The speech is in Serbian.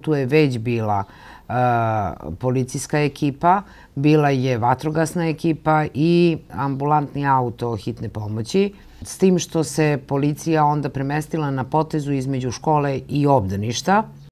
Tu je već bila e, policijska ekipa, bila je vatrogasna ekipa i ambulantni auto hitne pomoći, s tim što se policija onda premestila na potezu između škole i obdaništa.